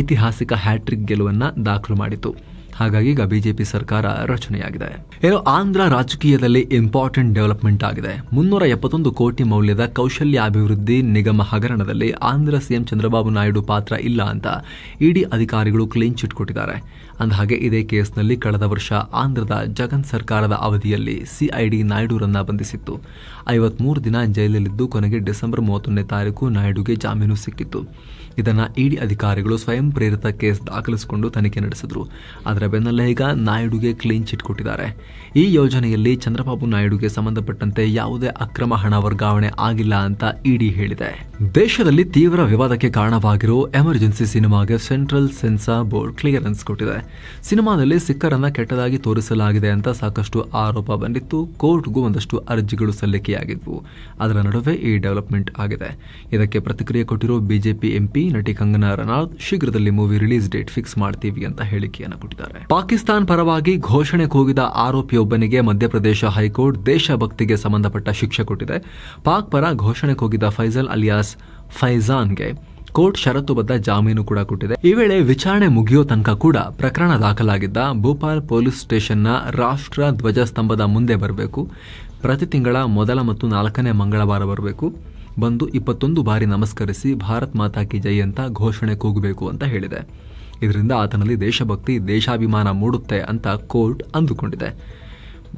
ಐತಿಹಾಸಿಕ ಹ್ಯಾಟ್ರಿಕ್ ಗೆಲುವನ್ನು ದಾಖಲು ಮಾಡಿತು ಹಾಗಾಗಿ ಈಗ ಬಿಜೆಪಿ ಸರ್ಕಾರ ರಚನೆಯಾಗಿದೆ ಏನು ಆಂಧ್ರ ರಾಜಕೀಯದಲ್ಲಿ ಇಂಪಾರ್ಟೆಂಟ್ ಡೆವಲಪ್ಮೆಂಟ್ ಆಗಿದೆ ಮುನ್ನೂರ ಎಪ್ಪತ್ತೊಂದು ಕೋಟಿ ಮೌಲ್ಯದ ಕೌಶಲ್ಯ ಅಭಿವೃದ್ಧಿ ನಿಗಮ ಹಗರಣದಲ್ಲಿ ಆಂಧ್ರ ಸಿಎಂ ಚಂದ್ರಬಾಬು ನಾಯ್ಡು ಪಾತ್ರ ಇಲ್ಲ ಅಂತ ಇಡಿ ಅಧಿಕಾರಿಗಳು ಕ್ಲೀನ್ ಚಿಟ್ ಕೊಟ್ಟಿದ್ದಾರೆ ಅಂದಹಾಗೆ ಇದೇ ಕೇಸ್ನಲ್ಲಿ ಕಳೆದ ವರ್ಷ ಆಂಧ್ರದ ಜಗನ್ ಸರ್ಕಾರದ ಅವಧಿಯಲ್ಲಿ ಸಿಐಡಿ ನಾಯ್ಡುರನ್ನ ಬಂಧಿಸಿತ್ತು ಐವತ್ಮೂರು ದಿನ ಜೈಲಲ್ಲಿದ್ದು ಕೊನೆಗೆ ಡಿಸೆಂಬರ್ ಮೂವತ್ತೊಂದನೇ ತಾರೀಕು ನಾಯ್ಡುಗೆ ಜಾಮೀನು ಸಿಕ್ಕಿತ್ತು ಇದನ್ನು ಇಡಿ ಅಧಿಕಾರಿಗಳು ಸ್ವಯಂ ಪ್ರೇರಿತ ಕೇಸ್ ದಾಖಲಿಸಿಕೊಂಡು ತನಿಖೆ ನಡೆಸಿದ್ರು ಅದರ ಬೆನ್ನಲ್ಲೇ ಈಗ ನಾಯ್ಡುಗೆ ಕ್ಲೀನ್ ಚಿಟ್ ಕೊಟ್ಟಿದ್ದಾರೆ ಈ ಯೋಜನೆಯಲ್ಲಿ ಚಂದ್ರಬಾಬು ನಾಯ್ಡುಗೆ ಸಂಬಂಧಪಟ್ಟಂತೆ ಯಾವುದೇ ಅಕ್ರಮ ಹಣ ವರ್ಗಾವಣೆ ಆಗಿಲ್ಲ ಅಂತ ಇಡಿ ಹೇಳಿದೆ ದೇಶದಲ್ಲಿ ತೀವ್ರ ವಿವಾದಕ್ಕೆ ಕಾರಣವಾಗಿರುವ ಎಮರ್ಜೆನ್ಸಿ ಸಿನಿಮಾಗೆ ಸೆಂಟ್ರಲ್ ಸೆನ್ಸಾರ್ ಬೋರ್ಡ್ ಕ್ಲಿಯರೆನ್ಸ್ ಕೊಟ್ಟಿದೆ ಸಿನಿಮಾದಲ್ಲಿ ಸಿಕ್ಕರನ್ನ ಕೆಟ್ಟದಾಗಿ ತೋರಿಸಲಾಗಿದೆ ಅಂತ ಸಾಕಷ್ಟು ಆರೋಪ ಬಂದಿತ್ತು ಕೋರ್ಟ್ಗೂ ಒಂದಷ್ಟು ಅರ್ಜಿಗಳು ಸಲ್ಲಿಕೆಯಾಗಿದ್ವು ಅದರ ನಡುವೆ ಈ ಡೆವಲಪ್ಮೆಂಟ್ ಆಗಿದೆ ಇದಕ್ಕೆ ಪ್ರತಿಕ್ರಿಯೆ ಕೊಟ್ಟಿರೋ ಬಿಜೆಪಿ ಎಂಪಿ ನಟಿ ಕಂಗನಾ ರನೌತ್ ಶೀಘ್ರದಲ್ಲಿ ಮೂವಿ ರಿಲೀಸ್ ಡೇಟ್ ಫಿಕ್ಸ್ ಮಾಡ್ತೀವಿ ಅಂತ ಹೇಳಿಕೆಯನ್ನು ಕೊಟ್ಟಿದ್ದಾರೆ ಪಾಕಿಸ್ತಾನ ಪರವಾಗಿ ಘೋಷಣೆ ಕೂಗಿದ ಆರೋಪಿಯೊಬ್ಬನಿಗೆ ಮಧ್ಯಪ್ರದೇಶ ಹೈಕೋರ್ಟ್ ದೇಶಭಕ್ತಿಗೆ ಸಂಬಂಧಪಟ್ಟ ಶಿಕ್ಷೆ ಕೊಟ್ಟಿದೆ ಪಾಕ್ ಪರ ಘೋಷಣೆ ಕೂಗಿದ ಫೈಜಲ್ ಅಲಿಯಾಸ್ ಫೈಜಾನ್ಗೆ ಕೋರ್ಟ್ ಷರತ್ತುಬದ್ಧ ಜಾಮೀನು ಕೂಡ ಕೊಟ್ಟಿದೆ ಈ ವೇಳೆ ವಿಚಾರಣೆ ಮುಗಿಯೋ ತನಕ ಕೂಡ ಪ್ರಕರಣ ದಾಖಲಾಗಿದ್ದ ಭೋಪಾಲ್ ಪೊಲೀಸ್ ಸ್ಟೇಷನ್ನ ರಾಷ್ಟ್ರ ಧ್ವಜಸ್ತಂಭದ ಮುಂದೆ ಬರಬೇಕು ಪ್ರತಿ ತಿಂಗಳ ಮೊದಲ ಮತ್ತು ನಾಲ್ಕನೇ ಮಂಗಳವಾರ ಬರಬೇಕು ಬಂದು ಇಪ್ಪತ್ತೊಂದು ಬಾರಿ ನಮಸ್ಕರಿಸಿ ಭಾರತ್ ಮಾತಾ ಕಿ ಜೈ ಅಂತ ಘೋಷಣೆ ಕೂಗಬೇಕು ಅಂತ ಹೇಳಿದೆ ಇದರಿಂದ ಆತನಲ್ಲಿ ದೇಶಭಕ್ತಿ ದೇಶಾಭಿಮಾನ ಮೂಡುತ್ತೆ ಅಂತ ಕೋರ್ಟ್ ಅಂದುಕೊಂಡಿದೆ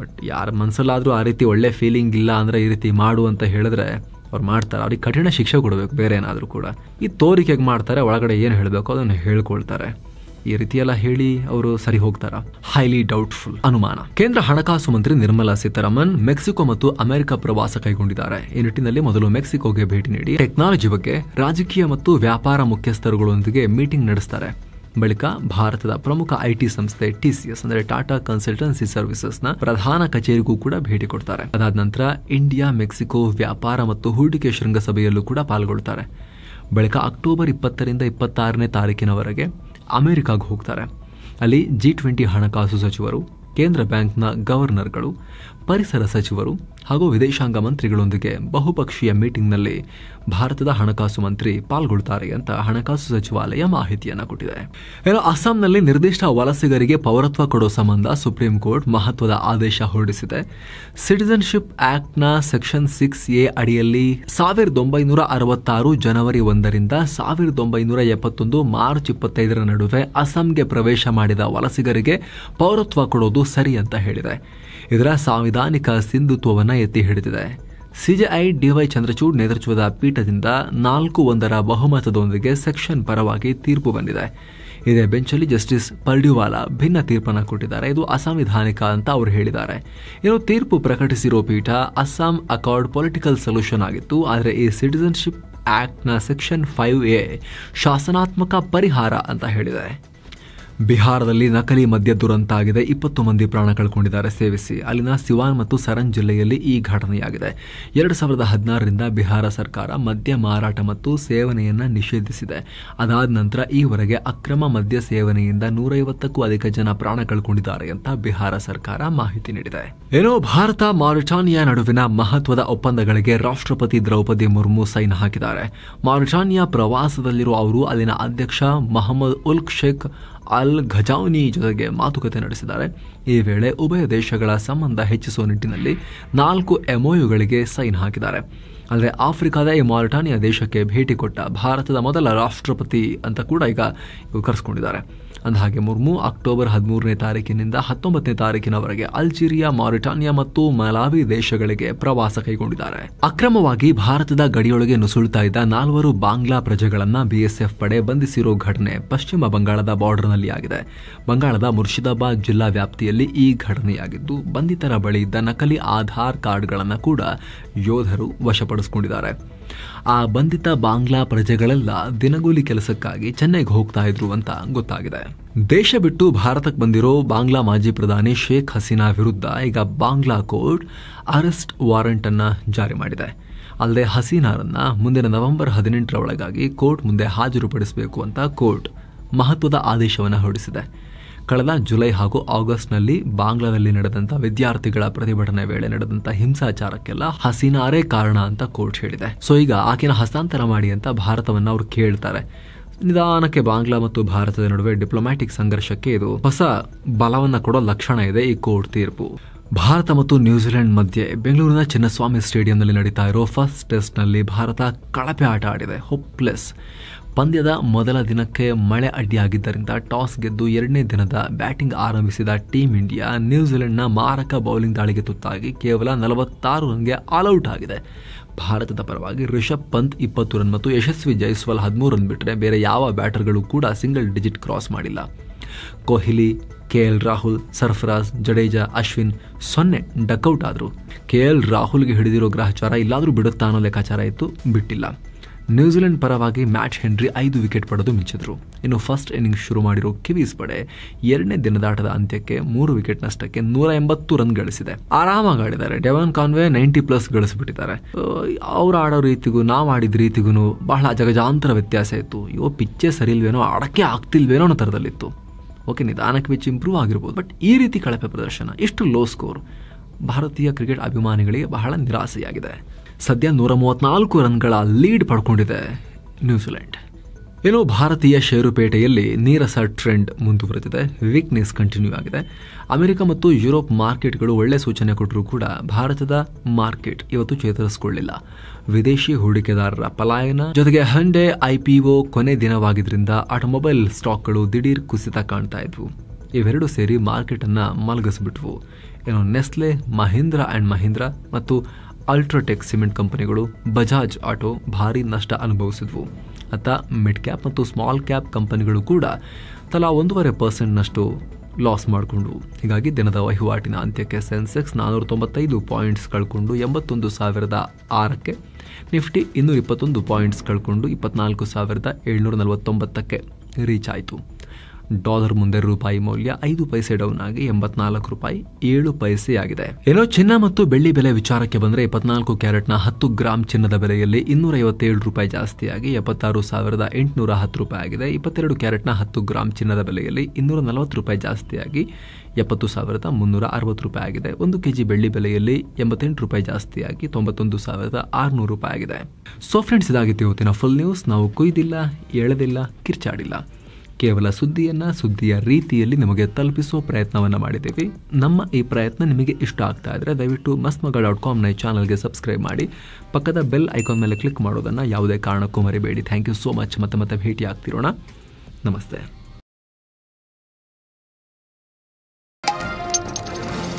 ಬಟ್ ಯಾರ ಮನಸ್ಸಲ್ಲಾದರೂ ಆ ರೀತಿ ಒಳ್ಳೆ ಫೀಲಿಂಗ್ ಇಲ್ಲ ಅಂದರೆ ಈ ರೀತಿ ಮಾಡು ಅಂತ ಹೇಳಿದ್ರೆ ಅವ್ರು ಮಾಡ್ತಾರೆ ಅವ್ರಿಗೆ ಕಠಿಣ ಶಿಕ್ಷೆ ಕೊಡಬೇಕು ಬೇರೆ ಏನಾದರೂ ಕೂಡ ಈ ತೋರಿಕೆಗೆ ಮಾಡ್ತಾರೆ ಒಳಗಡೆ ಏನು ಹೇಳಬೇಕು ಅದನ್ನು ಹೇಳ್ಕೊಳ್ತಾರೆ ಈ ರೀತಿಯೆಲ್ಲ ಹೇಳಿ ಅವರು ಸರಿ ಹೋಗ್ತಾರ ಹೈಲಿ ಡೌಟ್ಫುಲ್ ಅನುಮಾನ ಕೇಂದ್ರ ಹಣಕಾಸು ಮಂತ್ರಿ ನಿರ್ಮಲಾ ಸೀತಾರಾಮನ್ ಮೆಕ್ಸಿಕೋ ಮತ್ತು ಅಮೆರಿಕ ಪ್ರವಾಸ ಕೈಗೊಂಡಿದ್ದಾರೆ ಈ ನಿಟ್ಟಿನಲ್ಲಿ ಮೊದಲು ಮೆಕ್ಸಿಕೋಗೆ ಭೇಟಿ ನೀಡಿ ಟೆಕ್ನಾಲಜಿ ಬಗ್ಗೆ ರಾಜಕೀಯ ಮತ್ತು ವ್ಯಾಪಾರ ಮುಖ್ಯಸ್ಥರುಗಳೊಂದಿಗೆ ಮೀಟಿಂಗ್ ನಡೆಸ್ತಾರೆ ಬಳಿಕ ಭಾರತದ ಪ್ರಮುಖ ಐಟಿ ಸಂಸ್ಥೆ ಟಿಸಿಎಸ್ ಅಂದರೆ ಟಾಟಾ ಕನ್ಸಲ್ಟೆನ್ಸಿ ಸರ್ವಿಸಸ್ ನ ಪ್ರಧಾನ ಕಚೇರಿಗೂ ಕೂಡ ಭೇಟಿ ಕೊಡ್ತಾರೆ ಅದಾದ ನಂತರ ಇಂಡಿಯಾ ಮೆಕ್ಸಿಕೋ ವ್ಯಾಪಾರ ಮತ್ತು ಹೂಡಿಕೆ ಶೃಂಗಸಭೆಯಲ್ಲೂ ಕೂಡ ಪಾಲ್ಗೊಳ್ತಾರೆ ಬಳಿಕ ಅಕ್ಟೋಬರ್ ಇಪ್ಪತ್ತರಿಂದ ಇಪ್ಪತ್ತಾರನೇ ತಾರೀಕಿನವರೆಗೆ ಅಮೆರಿಕಾಗೆ ಹೋಗ್ತಾರೆ ಅಲ್ಲಿ ಜಿ ಟ್ವೆಂಟಿ ಹಣಕಾಸು ಸಚಿವರು ಕೇಂದ್ರ ಬ್ಯಾಂಕ್ನ ಗವರ್ನರ್ಗಳು ಪರಿಸರ ಸಚಿವರು ಹಾಗೂ ವಿದೇಶಾಂಗ ಮಂತ್ರಿಗಳೊಂದಿಗೆ ಬಹುಪಕ್ಷೀಯ ಮೀಟಿಂಗ್ನಲ್ಲಿ ಭಾರತದ ಹಣಕಾಸು ಮಂತ್ರಿ ಪಾಲ್ಗೊಳ್ಳುತ್ತಾರೆ ಅಂತ ಹಣಕಾಸು ಸಚಿವಾಲಯ ಮಾಹಿತಿಯನ್ನು ಕೊಟ್ಟಿದೆ ಇನ್ನು ಅಸ್ಸಾಂನಲ್ಲಿ ನಿರ್ದಿಷ್ಟ ವಲಸಿಗರಿಗೆ ಪೌರತ್ವ ಕೊಡುವ ಸಂಬಂಧ ಸುಪ್ರೀಂ ಕೋರ್ಟ್ ಮಹತ್ವದ ಆದೇಶ ಹೊರಡಿಸಿದೆ ಸಿಟಿಸನ್ಶಿಪ್ ಆಕ್ಟ್ನ ಸೆಕ್ಷನ್ ಸಿಕ್ಸ್ ಎ ಅಡಿಯಲ್ಲಿ ಸಾವಿರದ ಒಂಬೈನೂರ ಅರವತ್ತಾರು ಜನವರಿ ಒಂದರಿಂದ ಸಾವಿರದ ಒಂಬೈನೂರ ಎಪ್ಪತ್ತೊಂದು ಮಾರ್ಚ್ ಇಪ್ಪತ್ತೈದರ ನಡುವೆ ಅಸ್ಸಾಂಗೆ ಪ್ರವೇಶ ಮಾಡಿದ ವಲಸಿಗರಿಗೆ ಪೌರತ್ವ ಕೊಡುವುದು ಸರಿ ಅಂತ ಹೇಳಿದೆ ಇದರ ಸಾಂವಿಧಾನಿಕ ಸಿಂಧುತ್ವವನ್ನು ಎತ್ತಿ ಹಿಡಿದಿದೆ ಸಿಜೆಐ ಡಿವೈ ಚಂದ್ರಚೂಡ್ ನೇತೃತ್ವದ ಪೀಠದಿಂದ ನಾಲ್ಕು ಒಂದರ ಬಹುಮತದೊಂದಿಗೆ ಸೆಕ್ಷನ್ ಪರವಾಗಿ ತೀರ್ಪು ಬಂದಿದೆ ಇದೇ ಬೆಂಚಲ್ಲಿ ಜಸ್ಟಿಸ್ ಪರ್ಡ್ಯುವಾಲಾ ಭಿನ್ನ ತೀರ್ಪನ್ನು ಕೊಟ್ಟಿದ್ದಾರೆ ಇದು ಅಸಾಂವಿಧಾನಿಕ ಅಂತ ಅವರು ಹೇಳಿದ್ದಾರೆ ಇನ್ನು ತೀರ್ಪು ಪ್ರಕಟಿಸಿರೋ ಪೀಠ ಅಸ್ಸಾಂ ಅಕಾರ್ಡ್ ಪೊಲಿಟಿಕಲ್ ಸೊಲ್ಯೂಷನ್ ಆಗಿತ್ತು ಆದರೆ ಈ ಸಿಟಿಸನ್ಶಿಪ್ ಆಕ್ಟ್ನ ಸೆಕ್ಷನ್ ಫೈವ್ ಎ ಶಾಸನಾತ್ಮಕ ಪರಿಹಾರ ಅಂತ ಹೇಳಿದೆ ಬಿಹಾರದಲ್ಲಿ ನಕಲಿ ಮದ್ಯ ದುರಂತ ಆಗಿದೆ ಇಪ್ಪತ್ತು ಮಂದಿ ಪ್ರಾಣ ಕಳ್ಕೊಂಡಿದ್ದಾರೆ ಸೇವಿಸಿ ಅಲ್ಲಿನ ಸಿವಾನ್ ಮತ್ತು ಸರನ್ ಜಿಲ್ಲೆಯಲ್ಲಿ ಈ ಘಟನೆಯಾಗಿದೆ ಎರಡು ಸಾವಿರದ ಹದಿನಾರರಿಂದ ಬಿಹಾರ ಸರ್ಕಾರ ಮದ್ಯ ಮಾರಾಟ ಮತ್ತು ಸೇವನೆಯನ್ನು ನಿಷೇಧಿಸಿದೆ ಅದಾದ ನಂತರ ಈವರೆಗೆ ಅಕ್ರಮ ಮದ್ಯ ಸೇವನೆಯಿಂದ ನೂರೈವತ್ತಕ್ಕೂ ಅಧಿಕ ಜನ ಪ್ರಾಣ ಕಳ್ಕೊಂಡಿದ್ದಾರೆ ಅಂತ ಬಿಹಾರ ಸರ್ಕಾರ ಮಾಹಿತಿ ನೀಡಿದೆ ಏನೋ ಭಾರತ ಮಾರಿಟಾನಿಯಾ ನಡುವಿನ ಮಹತ್ವದ ಒಪ್ಪಂದಗಳಿಗೆ ರಾಷ್ಟ್ರಪತಿ ದ್ರೌಪದಿ ಮುರ್ಮು ಸೈನ್ ಹಾಕಿದ್ದಾರೆ ಮಾರಿಟಾನಿಯಾ ಪ್ರವಾಸದಲ್ಲಿರುವ ಅವರು ಅಲ್ಲಿನ ಅಧ್ಯಕ್ಷ ಮಹಮ್ಮದ್ ಉಲ್ಕ್ ಶೇಖ್ ಅಲ್ ಘಜೌನಿ ಜೊತೆಗೆ ಮಾತುಕತೆ ನಡೆಸಿದ್ದಾರೆ ಈ ವೇಳೆ ಉಭಯ ದೇಶಗಳ ಸಂಬಂಧ ಹೆಚ್ಚಿಸುವ ನಿಟ್ಟಿನಲ್ಲಿ ನಾಲ್ಕು ಎಂಒಯುಗಳಿಗೆ ಸೈನ್ ಹಾಕಿದ್ದಾರೆ ಅಂದರೆ ಆಫ್ರಿಕಾದ ಈ ಮಾರಿಟಾನಿಯಾ ದೇಶಕ್ಕೆ ಭೇಟಿ ಕೊಟ್ಟ ಭಾರತದ ಮೊದಲ ರಾಷ್ಟ್ರಪತಿ ಅಂತ ಕೂಡ ಈಗ ಕರೆಸ್ಕೊಂಡಿದ್ದಾರೆ ಅಂದ ಹಾಗೆ ಮುರ್ಮು ಅಕ್ಟೋಬರ್ ಹದಿಮೂರನೇ ತಾರೀಕಿನಿಂದ ಹತ್ತೊಂಬತ್ತನೇ ತಾರೀಕಿನವರೆಗೆ ಅಲ್ಜೀರಿಯಾ ಮಾರಿಟಾನಿಯಾ ಮತ್ತು ಮಲಾವಿ ದೇಶಗಳಿಗೆ ಪ್ರವಾಸ ಕೈಗೊಂಡಿದ್ದಾರೆ ಅಕ್ರಮವಾಗಿ ಭಾರತದ ಗಡಿಯೊಳಗೆ ನುಸುಳುತ್ತಾ ಇದ್ದ ನಾಲ್ವರು ಬಾಂಗ್ಲಾ ಪ್ರಜೆಗಳನ್ನ ಬಿಎಸ್ಎಫ್ ಪಡೆ ಬಂಧಿಸಿರೋ ಘಟನೆ ಪಶ್ಚಿಮ ಬಂಗಾಳದ ಬಾರ್ಡರ್ನಲ್ಲಿ ಆಗಿದೆ ಬಂಗಾಳದ ಮುರ್ಷಿದಾಬಾದ್ ಜಿಲ್ಲಾ ವ್ಯಾಪ್ತಿಯಲ್ಲಿ ಈ ಘಟನೆಯಾಗಿದ್ದು ಬಂಧಿತರ ಬಳಿ ಇದ್ದ ನಕಲಿ ಆಧಾರ್ ಕಾರ್ಡ್ಗಳನ್ನು ಕೂಡ ಯೋಧರು ವಶಪಡಿಸಿಕೊಂಡಿದ್ದಾರೆ ಆ ಬಂಧಿತ ಬಾಂಗ್ಲಾ ಪ್ರಜೆಗಳೆಲ್ಲ ದಿನಗೂಲಿ ಕೆಲಸಕ್ಕಾಗಿ ಚೆನ್ನೈಗೆ ಹೋಗ್ತಾ ಇದ್ರು ಅಂತ ಗೊತ್ತಾಗಿದೆ ದೇಶ ಬಿಟ್ಟು ಭಾರತಕ್ಕೆ ಬಂದಿರೋ ಬಾಂಗ್ಲಾ ಮಾಜಿ ಪ್ರಧಾನಿ ಶೇಖ್ ಹಸೀನಾ ವಿರುದ್ಧ ಈಗ ಬಾಂಗ್ಲಾ ಕೋರ್ಟ್ ಅರೆಸ್ಟ್ ವಾರೆಂಟ್ ಅನ್ನ ಜಾರಿ ಮಾಡಿದೆ ಅಲ್ಲದೆ ಹಸೀನಾರನ್ನ ಮುಂದಿನ ನವೆಂಬರ್ ಹದಿನೆಂಟರ ಒಳಗಾಗಿ ಕೋರ್ಟ್ ಮುಂದೆ ಹಾಜರುಪಡಿಸಬೇಕು ಅಂತ ಕೋರ್ಟ್ ಮಹತ್ವದ ಆದೇಶವನ್ನು ಹೊರಡಿಸಿದೆ ಕಳೆದ ಜುಲೈ ಹಾಗೂ ಆಗಸ್ಟ್ನಲ್ಲಿ ಬಾಂಗ್ಲಾದಲ್ಲಿ ನಡೆದಂತ ವಿದ್ಯಾರ್ಥಿಗಳ ಪ್ರತಿಭಟನೆ ವೇಳೆ ನಡೆದಂತಹ ಹಿಂಸಾಚಾರಕ್ಕೆಲ್ಲ ಹಸೀನಾರೇ ಕಾರಣ ಅಂತ ಕೋರ್ಟ್ ಹೇಳಿದೆ ಸೊ ಈಗ ಆಕೆನ ಹಸ್ತಾಂತರ ಮಾಡಿ ಅಂತ ಭಾರತವನ್ನ ಅವರು ಕೇಳ್ತಾರೆ ನಿಧಾನಕ್ಕೆ ಬಾಂಗ್ಲಾ ಮತ್ತು ಭಾರತದ ನಡುವೆ ಡಿಪ್ಲೊಮ್ಯಾಟಿಕ್ ಸಂಘರ್ಷಕ್ಕೆ ಇದು ಹೊಸ ಬಲವನ್ನ ಕೊಡೋ ಲಕ್ಷಣ ಇದೆ ಈ ಕೋರ್ಟ್ ತೀರ್ಪು ಭಾರತ ಮತ್ತು ನ್ಯೂಜಿಲೆಂಡ್ ಮಧ್ಯೆ ಬೆಂಗಳೂರಿನ ಚಿನ್ನಸ್ವಾಮಿ ಸ್ಟೇಡಿಯಂನಲ್ಲಿ ನಡೀತಾ ಇರೋ ಫಸ್ಟ್ ಟೆಸ್ಟ್ನಲ್ಲಿ ಭಾರತ ಕಳಪೆ ಆಟ ಆಡಿದೆ ಹೋಪ್ಲೆಸ್ ಪಂದ್ಯದ ಮೊದಲ ದಿನಕ್ಕೆ ಮಳೆ ಅಡ್ಡಿಯಾಗಿದ್ದರಿಂದ ಟಾಸ್ ಗೆದ್ದು ಎರಡನೇ ದಿನದ ಬ್ಯಾಟಿಂಗ್ ಆರಂಭಿಸಿದ ಟೀಂ ಇಂಡಿಯಾ ನ್ಯೂಜಿಲೆಂಡ್ನ ಮಾರಕ ಬೌಲಿಂಗ್ ದಾಳಿಗೆ ತುತ್ತಾಗಿ ಕೇವಲ ನಲವತ್ತಾರು ರನ್ಗೆ ಆಲ್ಔಟ್ ಆಗಿದೆ ಭಾರತದ ಪರವಾಗಿ ರಿಷಬ್ ಪಂತ್ ಇಪ್ಪತ್ತು ರನ್ ಮತ್ತು ಯಶಸ್ವಿ ಜೈಸ್ವಾಲ್ ಹದಿಮೂರು ರನ್ ಬಿಟ್ಟರೆ ಬೇರೆ ಯಾವ ಬ್ಯಾಟರ್ಗಳು ಕೂಡ ಸಿಂಗಲ್ ಡಿಜಿಟ್ ಕ್ರಾಸ್ ಮಾಡಿಲ್ಲ ಕೊಹ್ಲಿ ಕೆ ಎಲ್ ರಾಹುಲ್ ಸರ್ಫರಾಜ್ ಜಡೇಜಾ ಅಶ್ವಿನ್ ಸೊನ್ನೆ ಡಕ್ಔಟ್ ಆದರು ಕೆ ಎಲ್ ರಾಹುಲ್ಗೆ ಹಿಡಿದಿರೋ ಗ್ರಹಚಾರ ಇಲ್ಲಾದರೂ ಬಿಡುತ್ತಾ ಅನ್ನೋ ಲೆಕ್ಕಾಚಾರ ಇತ್ತು ಬಿಟ್ಟಿಲ್ಲ ನ್ಯೂಜಿಲೆಂಡ್ ಪರವಾಗಿ ಮ್ಯಾಚ್ ಹೆನ್ರಿ ಐದು ವಿಕೆಟ್ ಪಡೆದು ಮಿಂಚಿದ್ರು ಇನ್ನು ಫಸ್ಟ್ ಇನ್ನಿಂಗ್ ಶುರು ಮಾಡಿರೋ ಕಿವೀಸ್ ಪಡೆ ಎರಡನೇ ದಿನದಾಟದ ಅಂತ್ಯಕ್ಕೆ ಮೂರು ವಿಕೆಟ್ ನಷ್ಟಕ್ಕೆ ನೂರ ಎಂಬತ್ತು ರನ್ ಗಳಿಸಿದೆ ಆರಾಮಾಗಿ ಆಡಿದ್ದಾರೆ ಡೆವನ್ ಕಾನ್ವೆ ನೈಂಟಿ ಪ್ಲಸ್ ಗಳಿಸ್ಬಿಟ್ಟಿದ್ದಾರೆ ಅವ್ರು ಆಡೋ ರೀತಿಗೂ ನಾವು ಆಡಿದ ರೀತಿಗೂ ಬಹಳ ಜಗಜಾಂತರ ವ್ಯತ್ಯಾಸ ಇತ್ತು ಯೋ ಸರಿ ಸರಿಲ್ವೇನೋ ಆಡಕ್ಕೆ ಆಗ್ತಿಲ್ವೇನೋ ಅನ್ನೋ ಥರದಲ್ಲಿತ್ತು ಓಕೆ ನಿಧಾನಕ್ಕೆ ಪಿಚ್ ಇಂಪ್ರೂವ್ ಆಗಿರ್ಬೋದು ಬಟ್ ಈ ರೀತಿ ಕಳಪೆ ಪ್ರದರ್ಶನ ಇಷ್ಟು ಲೋ ಸ್ಕೋರ್ ಭಾರತೀಯ ಕ್ರಿಕೆಟ್ ಅಭಿಮಾನಿಗಳಿಗೆ ಬಹಳ ನಿರಾಸೆಯಾಗಿದೆ ಸದ್ಯ ನೂರ ಮೂವತ್ನಾಲ್ಕು ರನ್ಗಳ ಲೀಡ್ ಪಡ್ಕೊಂಡಿದೆ ನ್ಯೂಜಿಲೆಂಡ್ ಏನೋ ಭಾರತೀಯ ಷೇರುಪೇಟೆಯಲ್ಲಿ ನೀರಸ ಟ್ರೆಂಡ್ ಮುಂದುವರೆದಿದೆ ವೀಕ್ನೆಸ್ ಕಂಟಿನ್ಯೂ ಆಗಿದೆ ಅಮೆರಿಕ ಮತ್ತು ಯುರೋಪ್ ಮಾರ್ಕೆಟ್ಗಳು ಒಳ್ಳೆ ಸೂಚನೆ ಕೊಟ್ಟರೂ ಕೂಡ ಭಾರತದ ಮಾರ್ಕೆಟ್ ಇವತ್ತು ಚೇತರಿಸಿಕೊಳ್ಳಿಲ್ಲ ವಿದೇಶಿ ಹೂಡಿಕೆದಾರರ ಪಲಾಯನ ಜೊತೆಗೆ ಹಂಡೆ ಐಪಿಒ ಕೊನೆ ದಿನವಾಗಿದ್ದರಿಂದ ಆಟೋಮೊಬೈಲ್ ಸ್ಟಾಕ್ಗಳು ದಿಢೀರ್ ಕುಸಿತ ಕಾಣ್ತಾ ಇದ್ವು ಇವೆರಡು ಸೇರಿ ಮಾರ್ಕೆಟನ್ನು ಮಲಗಿಸ್ಬಿಟ್ವು ಏನು ನೆಸ್ಲೆ ಮಹೀಂದ್ರ ಆ್ಯಂಡ್ ಮಹೀಂದ್ರ ಮತ್ತು ಅಲ್ಟ್ರಾಟೆಕ್ ಸಿಮೆಂಟ್ ಕಂಪನಿಗಳು ಬಜಾಜ್ ಆಟೋ ಭಾರಿ ನಷ್ಟ ಅನುಭವಿಸಿದ್ವು ಅತ್ತ ಮಿಡ್ ಕ್ಯಾಪ್ ಮತ್ತು ಸ್ಮಾಲ್ ಕ್ಯಾಪ್ ಕಂಪನಿಗಳು ಕೂಡ ತಲಾ ಒಂದೂವರೆ ಪರ್ಸೆಂಟ್ನಷ್ಟು ಲಾಸ್ ಮಾಡಿಕೊಂಡ್ವು ಹೀಗಾಗಿ ದಿನದ ವಹಿವಾಟಿನ ಅಂತ್ಯಕ್ಕೆ ಸೆನ್ಸೆಕ್ಸ್ ನಾನ್ನೂರ ತೊಂಬತ್ತೈದು ಪಾಯಿಂಟ್ಸ್ ಕಳ್ಕೊಂಡು ಎಂಬತ್ತೊಂದು ಸಾವಿರದ ಆರಕ್ಕೆ ನಿಫ್ಟಿ ಇನ್ನೂರ ಇಪ್ಪತ್ತೊಂದು ಪಾಯಿಂಟ್ಸ್ ಕಳ್ಕೊಂಡು ಇಪ್ಪತ್ನಾಲ್ಕು ಸಾವಿರದ ಏಳ್ನೂರ ನಲವತ್ತೊಂಬತ್ತಕ್ಕೆ ರೀಚ್ ಆಯಿತು ಡಾಲರ್ ಮುಂದೆ ರೂಪಾಯಿ ಮೌಲ್ಯ ಐದು ಪೈಸೆ ಡೌನ್ ಆಗಿ ಎಂಬತ್ನಾಲ್ಕು ರೂಪಾಯಿ ಏಳು ಪೈಸೆ ಆಗಿದೆ ಏನೋ ಚಿನ್ನ ಮತ್ತು ಬೆಳ್ಳಿ ಬೆಲೆ ವಿಚಾರಕ್ಕೆ ಬಂದರೆ ಇಪ್ಪತ್ನಾಲ್ಕು ಕ್ಯಾರೆಟ್ನ ಹತ್ತು ಗ್ರಾಮ್ ಚಿನ್ನದ ಬೆಲೆಯಲ್ಲಿ ಇನ್ನೂರ ಐವತ್ತೇಳು ರೂಪಾಯಿ ಜಾಸ್ತಿಯಾಗಿ ಎಪ್ಪತ್ತಾರು ಸಾವಿರದ ಎಂಟುನೂರ ಹತ್ತು ರೂಪಾಯಿ ಆಗಿದೆ ಇಪ್ಪತ್ತೆರಡು ಕ್ಯಾರೆಟ್ನ ಹತ್ತು ಗ್ರಾಮ್ ಚಿನ್ನದ ಬೆಲೆಯಲ್ಲಿ ಇನ್ನೂರ ನಲವತ್ತು ರೂಪಾಯಿ ಜಾಸ್ತಿಯಾಗಿ ಎಪ್ಪತ್ತು ಸಾವಿರದ ಮುನ್ನೂರ ಅರವತ್ತು ರೂಪಾಯಿ ಆಗಿದೆ ಒಂದು ಕೆಜಿ ಬೆಳ್ಳಿ ಬೆಲೆಯಲ್ಲಿ ಎಂಬತ್ತೆಂಟು ರೂಪಾಯಿ ಜಾಸ್ತಿಯಾಗಿ ತೊಂಬತ್ತೊಂದು ಸಾವಿರದ ಆರುನೂರು ರೂಪಾಯಿ ಆಗಿದೆ ಸೊ ಫ್ರೆಂಡ್ಸ್ ಇದಾಗಿತ್ತು ಇವತ್ತಿನ ಫುಲ್ ನ್ಯೂಸ್ ನಾವು ಕುಯ್ದಿಲ್ಲ ಎಳೆದಿಲ್ಲ ಕಿರ್ಚಾಡಿಲ್ಲ ಕೇವಲ ಸುದ್ದಿಯನ್ನು ಸುದ್ದಿಯ ರೀತಿಯಲ್ಲಿ ನಿಮಗೆ ತಲುಪಿಸುವ ಪ್ರಯತ್ನವನ್ನು ಮಾಡಿದ್ದೀವಿ ನಮ್ಮ ಈ ಪ್ರಯತ್ನ ನಿಮಗೆ ಇಷ್ಟ ಆಗ್ತಾ ಇದ್ದರೆ ದಯವಿಟ್ಟು ಮಸ್ಮಗ ಡಾಟ್ ಕಾಮ್ನ ಈ ಚಾನಲ್ಗೆ ಸಬ್ಸ್ಕ್ರೈಬ್ ಮಾಡಿ ಪಕ್ಕದ ಬೆಲ್ ಐಕಾನ್ ಮೇಲೆ ಕ್ಲಿಕ್ ಮಾಡೋದನ್ನು ಯಾವುದೇ ಕಾರಣಕ್ಕೂ ಮರಿಬೇಡಿ ಥ್ಯಾಂಕ್ ಯು ಸೋ ಮಚ್ ಮತ್ತೆ ಮತ್ತೆ ಭೇಟಿ ಆಗ್ತಿರೋಣ ನಮಸ್ತೆ